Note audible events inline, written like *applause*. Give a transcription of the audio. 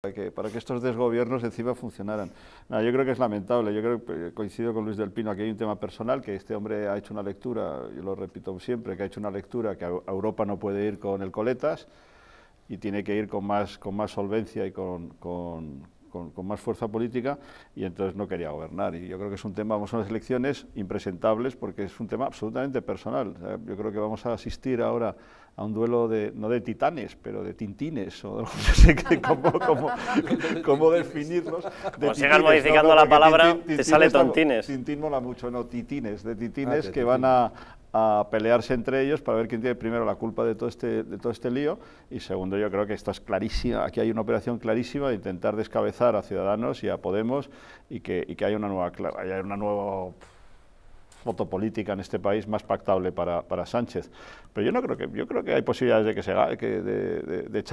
Para que, estos desgobiernos encima funcionaran. yo creo que es lamentable, yo creo que eh, coincido con Luis del Pino, aquí hay un tema personal, que este hombre ha hecho una lectura, yo lo repito siempre, que ha hecho una lectura que Europa no puede ir con el coletas y tiene que ir con más, con más solvencia y con, con, más fuerza política y entonces no quería gobernar. Y yo creo que es un tema, vamos a unas elecciones impresentables porque es un tema absolutamente personal. yo creo que vamos a asistir ahora a un duelo de, no de titanes, pero de tintines, o *laughs* no sé cómo, cómo, *laughs* cómo definirlos. De Como modificando la palabra, te sale tontines. Tintín mola mucho, no, titines, de titines ah, que van a, a pelearse entre ellos para ver quién tiene primero la culpa de todo este, de todo este lío y segundo yo creo que esto es clarísimo aquí hay una operación clarísima de intentar descabezar a Ciudadanos y a Podemos y que, y que haya una nueva, hay una nueva foto política en este país más pactable para, para Sánchez. Pero yo no creo que, yo creo que hay posibilidades de que se de, de, de